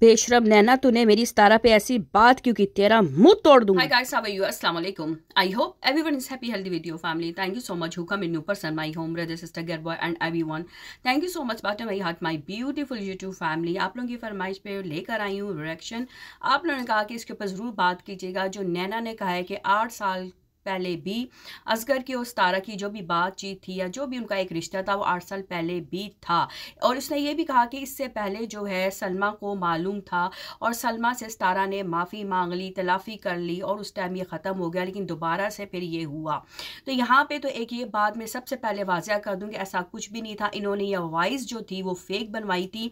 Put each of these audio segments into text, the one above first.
बेशरम नैना तूने मेरी सतारा पे ऐसी बात क्यों की तेरा मुंह तोड़ दूंगा hi guys how are you अस्सलाम वालेकुम I hope everyone is happy healthy with your family thank you so much who come in new person my home brother sister girl boy and everyone thank you so much बात my heart my beautiful YouTube family आप लोगों की फरमाइश पे लेकर आई हूँ reaction आप लोगों ने कहा कि इसके ऊपर ज़रूर बात कीजिएगा जो नैना ने कहा है कि आठ साल पहले भी असगर की और सतारा की जो भी बातचीत थी या जो भी उनका एक रिश्ता था वो आठ साल पहले भी था और उसने ये भी कहा कि इससे पहले जो है सलमा को मालूम था और सलमा से सतारा ने माफ़ी मांग ली तलाफ़ी कर ली और उस टाइम ये ख़त्म हो गया लेकिन दोबारा से फिर ये हुआ तो यहाँ पर तो एक ये बात मैं सबसे पहले वाजह कर दूँ कि ऐसा कुछ भी नहीं था इन्होंने यह वॉइस जो थी वो फेक बनवाई थी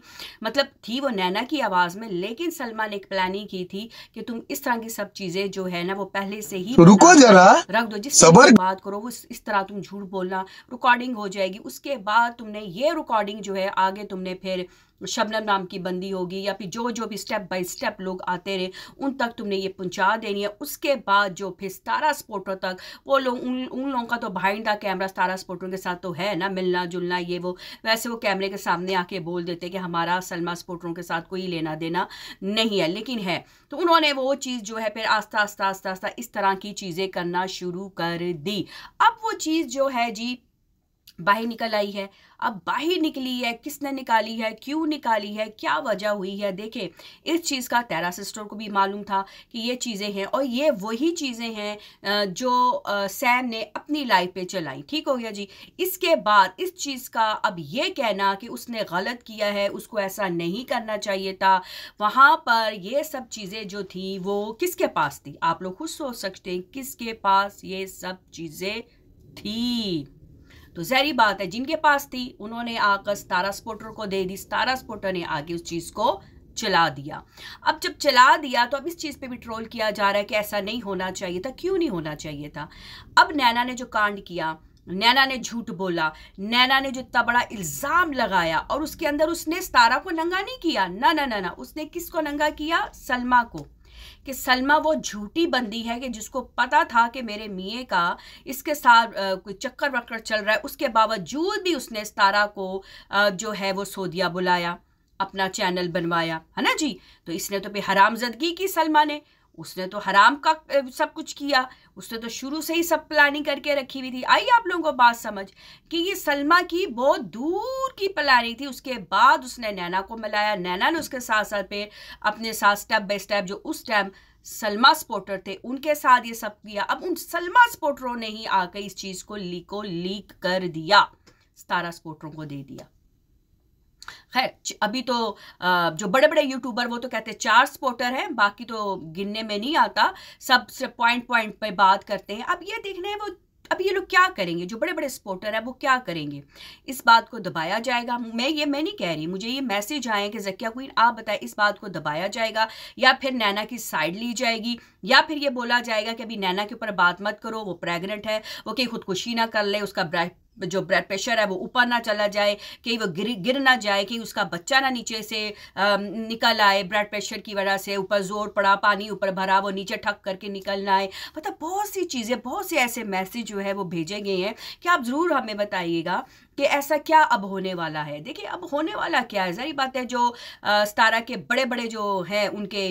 मतलब थी वो नैना की आवाज़ में लेकिन सलमा ने एक प्लानिंग की थी कि तुम इस तरह की सब चीज़ें जो है ना वो पहले से ही तो रुको जरा रख दो जिस बात करो वो इस तरह तुम झूठ बोलना रिकॉर्डिंग हो जाएगी उसके बाद तुमने ये रिकॉर्डिंग जो है आगे तुमने फिर शबनम नाम की बंदी होगी या फिर जो जो भी स्टेप बाय स्टेप लोग आते रहे उन तक तुमने ये पहुंचा देनी है उसके बाद जो फिर सतारा स्पोर्टों तक वो लोग उन उन लोगों का तो भाइंडा कैमरा सतारा स्पोर्टों के साथ तो है ना मिलना जुलना ये वो वैसे वो कैमरे के सामने आके बोल देते कि हमारा सलमा स्पोर्टरों के साथ कोई लेना देना नहीं है लेकिन है तो उन्होंने वो चीज़ जो है फिर आस्ता आस्ता आस्ता आस्ता इस तरह की चीज़ें करना शुरू कर दी अब वो चीज़ जो है जी बाहर निकल आई है अब बाहर निकली है किसने निकाली है क्यों निकाली है क्या वजह हुई है देखे इस चीज़ का तेरा सिस्टर को भी मालूम था कि ये चीज़ें हैं और ये वही चीज़ें हैं जो सैन ने अपनी लाइफ पे चलाई ठीक हो गया जी इसके बाद इस चीज़ का अब ये कहना कि उसने गलत किया है उसको ऐसा नहीं करना चाहिए था वहाँ पर ये सब चीज़ें जो थी वो किसके पास थी आप लोग खुद सोच सकते हैं किसके पास ये सब चीज़ें थी तो जहरी बात है जिनके पास थी उन्होंने आकर स्तारा स्पोटर को दे दी स्तारा स्पोटर ने आगे उस चीज़ को चला दिया अब जब चला दिया तो अब इस चीज़ पे भी ट्रोल किया जा रहा है कि ऐसा नहीं होना चाहिए था क्यों नहीं होना चाहिए था अब नैना ने जो कांड किया नैना ने झूठ बोला नैना ने जो इतना बड़ा इल्ज़ाम लगाया और उसके अंदर उसने सतारा को नंगा नहीं किया ना ना ना ना उसने किसको नंगा किया सलमा को कि सलमा वो झूठी बंदी है कि जिसको पता था कि मेरे मियाँ का इसके साथ कोई चक्कर वक्कर चल रहा है उसके बावजूद भी उसने इस तारा को जो है वो सोदिया बुलाया अपना चैनल बनवाया है ना जी तो इसने तो भी हरामजदगी की सलमा ने उसने तो हराम का सब कुछ किया उसने तो शुरू से ही सब प्लानिंग करके रखी हुई थी आई आप लोगों को बात समझ कि ये सलमा की बहुत दूर की प्लानिंग थी उसके बाद उसने नैना को मिलाया नैना ने उसके साथ साथ पे अपने साथ स्टेप बाय स्टेप जो उस टाइम सलमा स्पोर्टर थे उनके साथ ये सब किया अब उन सलमा सपोर्टरों ने ही आकर इस चीज़ को लीको लीक कर दिया सतारा सपोर्टरों को दे दिया खैर अभी तो जो बड़े बड़े यूट्यूबर वो तो कहते हैं चार स्पोर्टर हैं बाकी तो गिनने में नहीं आता सब से पॉइंट पॉइंट पे बात करते हैं अब ये देखना है वो अब ये लोग क्या करेंगे जो बड़े बड़े स्पोर्टर हैं वो क्या करेंगे इस बात को दबाया जाएगा मैं ये मैं नहीं कह रही मुझे ये मैसेज आए कि जकिया क्वीन आप बताएं इस बात को दबाया जाएगा या फिर नैना की साइड ली जाएगी या फिर ये बोला जाएगा कि अभी नैना के ऊपर बात मत करो वो प्रेगनेंट है वो कहीं खुदकुशी ना कर ले उसका जो ब्लड प्रेशर है वो ऊपर ना चला जाए कहीं वो गिर गिर ना जाए कहीं उसका बच्चा ना नीचे से निकल आए ब्लड प्रेशर की वजह से ऊपर जोर पड़ा पानी ऊपर भरा वो नीचे ठक करके निकल ना आए मतलब बहुत सी चीज़ें बहुत से ऐसे मैसेज जो है वो भेजे गए हैं कि आप ज़रूर हमें बताइएगा कि ऐसा क्या अब होने वाला है देखिए अब होने वाला क्या है जारी बात है जो सतारा के बड़े बड़े जो हैं उनके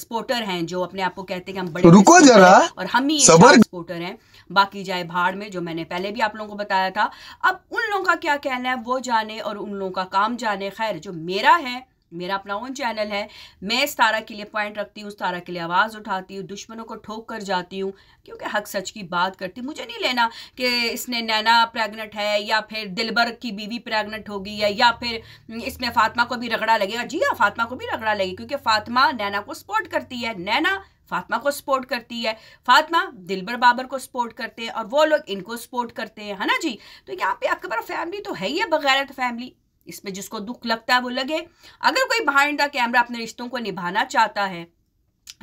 स्पोर्टर हैं जो अपने आप को कहते हैं कि हम बड़े तो रुको जरा और हम ही स्पोर्टर हैं बाकी जाए भाड़ में जो मैंने पहले भी आप लोगों को बताया था अब उन लोगों का क्या कहना है वो जाने और उन लोगों का काम जाने खैर जो मेरा है मेरा अपना ओन चैनल है मैं इस तारा के लिए पॉइंट रखती हूँ उस तारा के लिए आवाज़ उठाती हूँ दुश्मनों को ठोक कर जाती हूँ क्योंकि हक सच की बात करती मुझे नहीं लेना कि इसने नैना प्रेग्नेंट है या फिर दिलबर की बीवी प्रेग्नेंट हो गई है या फिर इसमें फातिमा को भी रगड़ा लगेगा जी हाँ फातिमा को भी रगड़ा लगेगा क्योंकि फातिमा नैना को सपोर्ट करती है नैना फातिमा को सपोर्ट करती है फातिमा दिलबर बाबर को सपोर्ट करते हैं और वो लोग इनको सपोर्ट करते हैं है ना जी तो यहाँ पे अकबर फैमिली तो है ही है बगैरत फैमिली इसमें जिसको दुख लगता है वो लगे अगर कोई बिहाइंड द कैमरा अपने रिश्तों को निभाना चाहता है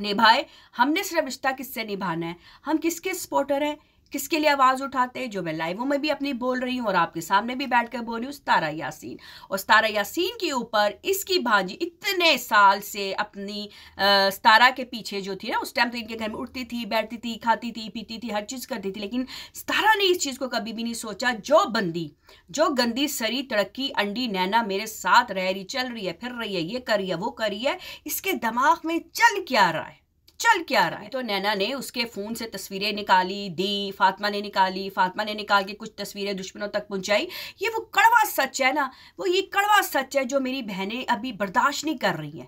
निभाए हमने सिर्फ रिश्ता किससे निभाना है हम किसके सपोर्टर हैं किसके लिए आवाज़ उठाते हैं जो मैं लाइवों में भी अपनी बोल रही हूँ और आपके सामने भी बैठ कर बोल रही हूँ तारा यासीन और तारा यासीन के ऊपर इसकी भांजी इतने साल से अपनी तारा के पीछे जो थी ना उस टाइम तो इनके घर में उठती थी बैठती थी खाती थी पीती थी हर चीज़ करती थी लेकिन तारा ने इस चीज़ को कभी भी नहीं सोचा जो बंदी जो गंदी सरी तड़की अंडी नैना मेरे साथ रह रही चल रही है फिर रही है ये कर रही है वो कर रही है इसके दिमाग में चल क्या रहा है चल क्या रहा है तो नैना ने उसके फ़ोन से तस्वीरें निकाली दी फातिमा ने निकाली फातिमा ने निकाल के कुछ तस्वीरें दुश्मनों तक पहुंचाई ये वो कड़वा सच है ना वो ये कड़वा सच है जो मेरी बहनें अभी बर्दाश्त नहीं कर रही हैं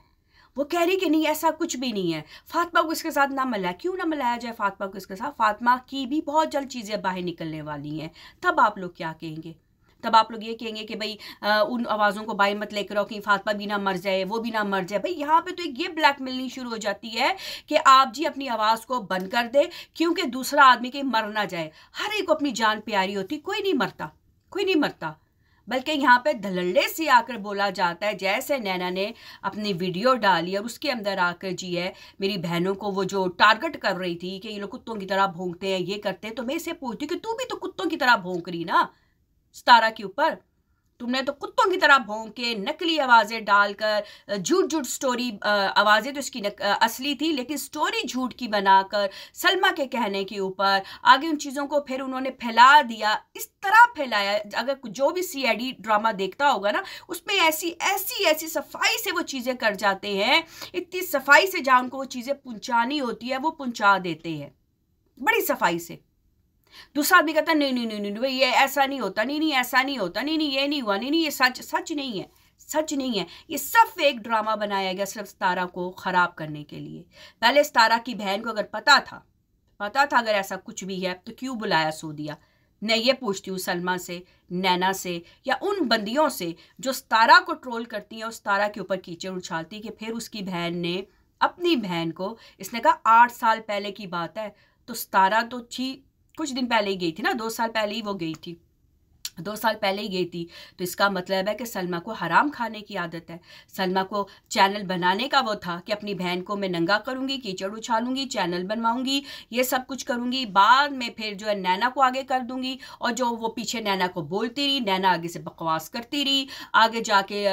वो कह रही कि नहीं ऐसा कुछ भी नहीं है फातिमा को इसके साथ ना मिलाया क्यों ना मिलाया जाए फातिमा को इसके साथ फातिमा की भी बहुत जल्द चीज़ें बाहर निकलने वाली हैं तब आप लोग क्या कहेंगे तब आप लोग ये कहेंगे कि भाई उन आवाज़ों को बाई मत लेकर आओ कि फातमा भी ना मर जाए वो भी ना मर जाए भाई यहाँ पे तो एक ये ब्लैक मिलनी शुरू हो जाती है कि आप जी अपनी आवाज़ को बंद कर दे क्योंकि दूसरा आदमी कहीं मर ना जाए हर एक को अपनी जान प्यारी होती कोई नहीं मरता कोई नहीं मरता बल्कि यहाँ पे धलल्ले से आकर बोला जाता है जैसे नैना ने अपनी वीडियो डाली और उसके अंदर आकर जी है मेरी बहनों को वो जो टारगेट कर रही थी कि ये लोग कुत्तों की तरह भोंकते हैं ये करते हैं तो मैं इसे पूछती हूँ कि तू भी तो कुत्तों की तरह भोंक रही ना सतारा के ऊपर तुमने तो कुत्तों की तरह भोंके नकली आवाज़ें डालकर झूठ झूठ स्टोरी आवाज़ें तो इसकी नक, असली थी लेकिन स्टोरी झूठ की बनाकर सलमा के कहने के ऊपर आगे उन चीज़ों को फिर उन्होंने फैला दिया इस तरह फैलाया अगर जो भी सी ड्रामा देखता होगा ना उसमें ऐसी ऐसी ऐसी सफाई से वो चीज़ें कर जाते हैं इतनी सफाई से जहाँ उनको वो चीज़ें पहुँचानी होती है वो पहुँचा देते हैं बड़ी सफाई से दूसरा आदमी कहता नहीं नहीं नहीं नहीं भाई ये ऐसा नहीं होता नहीं नहीं ऐसा नहीं होता नहीं नहीं ये नहीं हुआ नहीं नहीं ये सच सच नहीं है सच नहीं है ये सब फेक ड्रामा बनाया गया सिर्फ तारा को ख़राब करने के लिए पहले तारा की बहन को अगर पता था पता था अगर ऐसा कुछ भी है तो क्यों बुलाया सोदिया मैं ये पूछती हूँ सलमा से नैना से या उन बंदियों से जो तारा को ट्रोल करती हैं और तारा के ऊपर कीचड़ उछालती है कि फिर उसकी बहन ने अपनी बहन को इसने कहा आठ साल पहले की बात है तो सतारा तो थी कुछ दिन पहले ही गई थी ना दो साल पहले ही वो गई थी दो साल पहले ही गई थी तो इसका मतलब है कि सलमा को हराम खाने की आदत है सलमा को चैनल बनाने का वो था कि अपनी बहन को मैं नंगा करूँगी कीचड़ उछालूंगी चैनल बनवाऊंगी ये सब कुछ करूँगी बाद में फिर जो है नैना को आगे कर दूँगी और जो वो पीछे नैना को बोलती रही नैना आगे से बकवास करती रही आगे जाके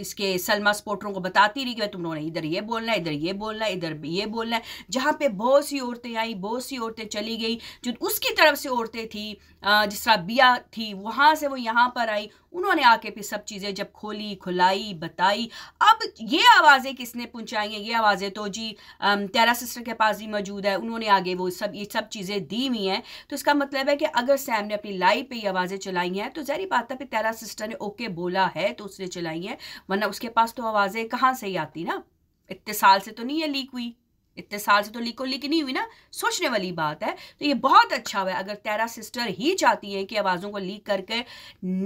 इसके सलमा सपोर्टरों को बताती रही कि तुम लोगों ने इधर ये बोलना है इधर ये बोलना है इधर ये बोलना है जहाँ पर बहुत सी औरतें आई बहुत सी औरतें चली गई जो उसकी तरफ से औरतें थी जिस तरह बिया थी हुई वहाँ से वो यहाँ पर आई उन्होंने आके फिर सब चीज़ें जब खोली खुलाई बताई अब ये आवाज़ें किसने पहुँचाई हैं ये आवाज़ें तो जी तेरा सिस्टर के पास भी मौजूद है उन्होंने आगे वो सब ये सब चीज़ें दी हुई हैं तो इसका मतलब है कि अगर सैम ने अपनी लाइफ पे ये आवाज़ें चलाई हैं तो जहरी बात है फिर तेरा सिस्टर ने ओके बोला है तो उसने चलाई हैं वरना उसके पास तो आवाज़ें कहाँ से ही आती ना इतने साल से तो नहीं है लीक हुई इतने साल से तो लीको लीक नहीं हुई ना सोचने वाली बात है तो ये बहुत अच्छा हुआ अगर तेरा सिस्टर ही चाहती है कि आवाज़ों को लीक करके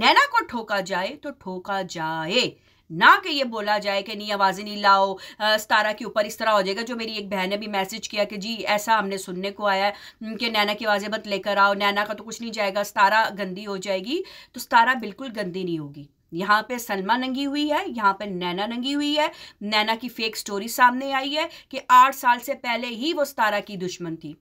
नैना को ठोका जाए तो ठोका जाए ना कि ये बोला जाए कि नहीं आवाज़ें नहीं लाओ सतारा के ऊपर इस तरह हो जाएगा जो मेरी एक बहन ने भी मैसेज किया कि जी ऐसा हमने सुनने को आया है कि नैना की आवाज़ें बत लेकर आओ नैना का तो कुछ नहीं जाएगा सतारा गंदी हो जाएगी तो सतारा बिल्कुल गंदी नहीं होगी यहाँ पे सलमा नंगी हुई है यहाँ पे नैना नंगी हुई है नैना की फेक स्टोरी सामने आई है कि आठ साल से पहले ही वो सतारा की दुश्मन थी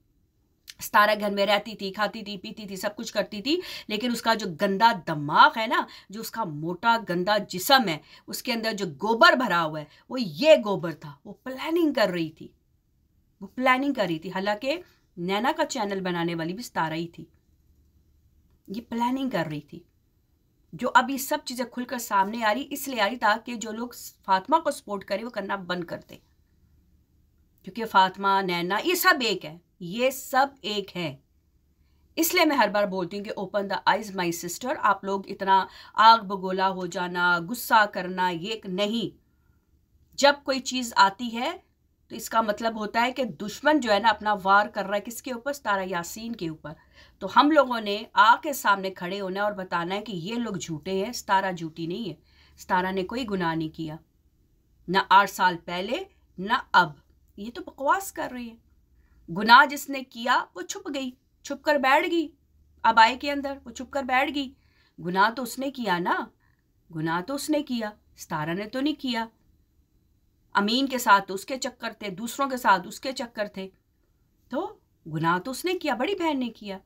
सतारा घर में रहती थी खाती थी पीती थी सब कुछ करती थी लेकिन उसका जो गंदा दिमाग है ना जो उसका मोटा गंदा जिसम है उसके अंदर जो गोबर भरा हुआ है वो ये गोबर था वो प्लानिंग कर रही थी वो प्लानिंग कर रही थी हालांकि नैना का चैनल बनाने वाली भी सतारा ही थी ये प्लानिंग कर रही थी जो अब ये सब चीज़ें खुलकर सामने आ रही इसलिए आ रही ताकि जो लोग फातिमा को सपोर्ट करें वो करना बंद कर दे क्योंकि फातिमा नैना ये सब एक है ये सब एक है इसलिए मैं हर बार बोलती हूँ कि open the eyes my sister आप लोग इतना आग बगोला हो जाना गुस्सा करना ये नहीं जब कोई चीज़ आती है तो इसका मतलब होता है कि दुश्मन जो है ना अपना वार कर रहा है किसके ऊपर तारा यासीन के ऊपर तो हम लोगों ने आ के सामने खड़े होना है और बताना है कि ये लोग झूठे हैं सतारा झूठी नहीं है सतारा ने कोई गुनाह नहीं किया ना आठ साल पहले ना अब ये तो बकवास कर रही है गुनाह जिसने किया वो छुप गई छुप कर बैठ गई अब आए के अंदर वो छुप कर बैठ गई गुनाह तो उसने किया ना गुनाह तो उसने किया सतारा ने तो नहीं किया अमीन के साथ उसके चक्कर थे दूसरों के साथ उसके चक्कर थे तो गुनाह तो उसने किया बड़ी बहन ने किया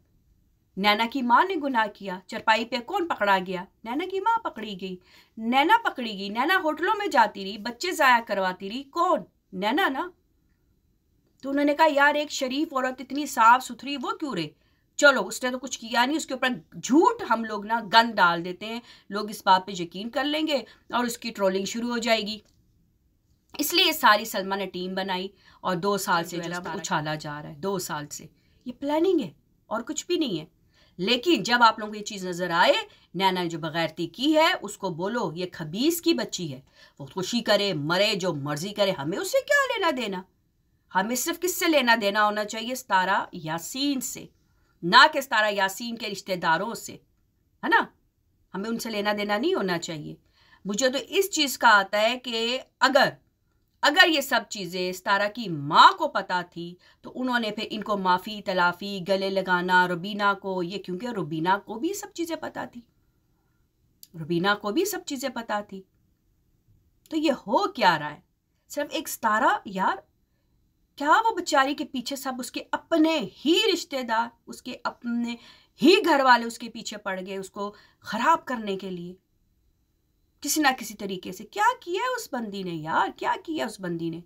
नैना की माँ ने गुनाह किया चरपाई पे कौन पकड़ा गया नैना की माँ पकड़ी गई नैना पकड़ी गई नैना होटलों में जाती रही बच्चे ज़ाया करवाती रही कौन नैना ना तो उन्होंने कहा यार एक शरीफ औरत इतनी साफ सुथरी वो क्यों रे चलो उसने तो कुछ किया नहीं उसके ऊपर झूठ हम लोग ना गन डाल देते हैं लोग इस बात पे यकीन कर लेंगे और उसकी ट्रोलिंग शुरू हो जाएगी इसलिए सारी सलमा ने टीम बनाई और दो साल से जस्ट उछाला जा रहा है दो साल से ये प्लानिंग है और कुछ भी नहीं है लेकिन जब आप लोगों को ये चीज़ नज़र आए नैना ने जो बगैरती की है उसको बोलो ये खबीस की बच्ची है वो खुशी करे मरे जो मर्जी करे हमें उससे क्या लेना देना हमें सिर्फ किससे लेना देना होना चाहिए सतारा यासीन से ना कि सतारा यासीन के रिश्तेदारों से है ना हमें उनसे लेना देना नहीं होना चाहिए मुझे तो इस चीज़ का आता है कि अगर अगर ये सब चीज़ें सतारा की माँ को पता थी तो उन्होंने फिर इनको माफ़ी तलाफ़ी गले लगाना रुबीना को ये क्योंकि रुबीना को भी सब चीज़ें पता थी रुबीना को भी सब चीज़ें पता थी तो ये हो क्या रहा है सिर्फ एक सतारा यार क्या वो बेचारी के पीछे सब उसके अपने ही रिश्तेदार उसके अपने ही घर वाले उसके पीछे पड़ गए उसको ख़राब करने के लिए किसी ना किसी तरीके से क्या किया है उस बंदी ने यार क्या किया उस बंदी ने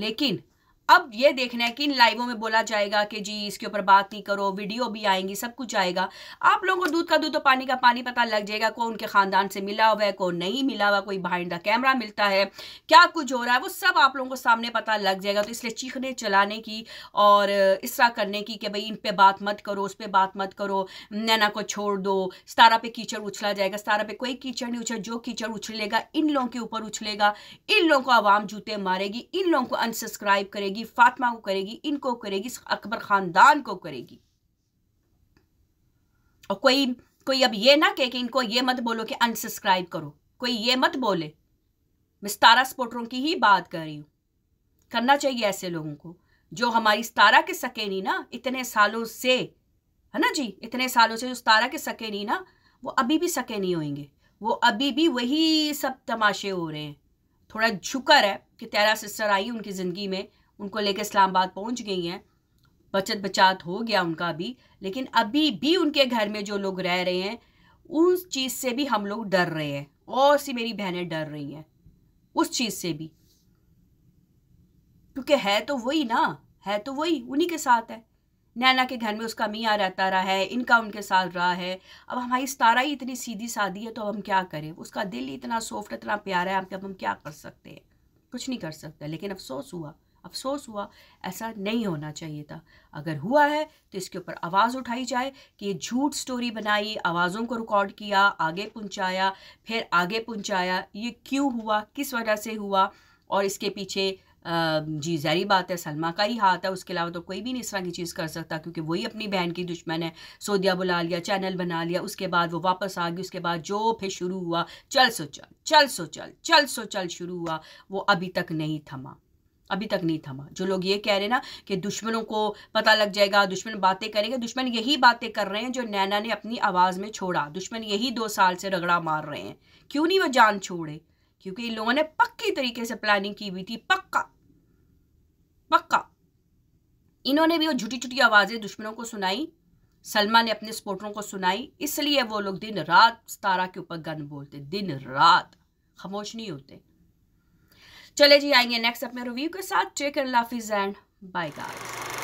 लेकिन अब ये देखना है कि इन लाइवों में बोला जाएगा कि जी इसके ऊपर बात नहीं करो वीडियो भी आएंगी सब कुछ आएगा आप लोगों को दूध का दूध और तो पानी का पानी पता लग जाएगा कौन उनके ख़ानदान से मिला हुआ है कौन नहीं मिला हुआ कोई बाहर द कैमरा मिलता है क्या कुछ हो रहा है वो सब आप लोगों को सामने पता लग जाएगा तो इसलिए चीखने चलाने की और इस तरह करने की कि भाई इन पर बात मत करो उस पर बात मत करो नैना को छोड़ दो सतारा पे कीचड़ उछला जाएगा सतारा पे कोई कीचड़ नहीं उछला जो कीचड़ उछलेगा इन लोगों के ऊपर उछलेगा इन लोगों को आवाम जूते मारेगी इन लोगों को अनसब्सक्राइब करेगी करेगी फातिमा को करेगी इनको करेगी अकबर ख़ानदान को करेगी और कोई कोई अब ये ना कहे कि इनको ये मत बोलो कि अनसब्सक्राइब करो कोई ये मत बोले मैं सतारा सपोर्टरों की ही बात कर रही हूं करना चाहिए ऐसे लोगों को जो हमारी सतारा के सके नहीं ना इतने सालों से है ना जी इतने सालों से जो सतारा के सके नहीं ना वो अभी भी सके नहीं होंगे वो अभी भी वही सब तमाशे हो रहे हैं थोड़ा झुकर है कि तेरा सिस्टर आई उनकी ज़िंदगी में उनको लेकर इस्लामाबाद पहुंच गई हैं बचत बचात हो गया उनका भी लेकिन अभी भी उनके घर में जो लोग रह रहे हैं उस चीज़ से भी हम लोग डर रहे हैं और सी मेरी बहनें डर रही हैं उस चीज़ से भी क्योंकि है तो वही ना है तो वही उन्हीं के साथ है नैना के घर में उसका मियाँ रहता रहा है इनका उनके साथ रहा है अब हमारी सतारा ही इतनी सीधी सादी है तो अब हम क्या करें उसका दिल इतना सॉफ्ट इतना प्यारा है अब हम क्या कर सकते हैं कुछ नहीं कर सकते लेकिन अफसोस हुआ अफसोस हुआ ऐसा नहीं होना चाहिए था अगर हुआ है तो इसके ऊपर आवाज़ उठाई जाए कि ये झूठ स्टोरी बनाई आवाज़ों को रिकॉर्ड किया आगे पहुंचाया फिर आगे पहुंचाया ये क्यों हुआ किस वजह से हुआ और इसके पीछे जी जहरी बात है सलमा का ही हाथ है उसके अलावा तो कोई भी नहीं इस तरह की चीज़ कर सकता क्योंकि वही अपनी बहन की दुश्मन है सोदिया बुला लिया चैनल बना लिया उसके बाद वो वापस आ गई उसके बाद जो फिर शुरू हुआ चल सो चल चल सो चल चल सो चल शुरू हुआ वो अभी तक नहीं थमा अभी तक नहीं थमा जो लोग ये कह रहे ना कि दुश्मनों को पता लग जाएगा दुश्मन बातें करेंगे दुश्मन यही बातें कर रहे हैं जो नैना ने अपनी आवाज़ में छोड़ा दुश्मन यही दो साल से रगड़ा मार रहे हैं क्यों नहीं वो जान छोड़े क्योंकि इन लोगों ने पक्की तरीके से प्लानिंग की हुई थी पक्का पक्का इन्होंने भी वो झूठी झूठी आवाज़ें दुश्मनों को सुनाई सलमा ने अपने स्पोर्टरों को सुनाई इसलिए वो लोग दिन रात सतारा के ऊपर गन बोलते दिन रात खामोश नहीं होते चले जी आएंगे नेक्स्ट अपने रिव्यू के साथ take and laughs and bye guys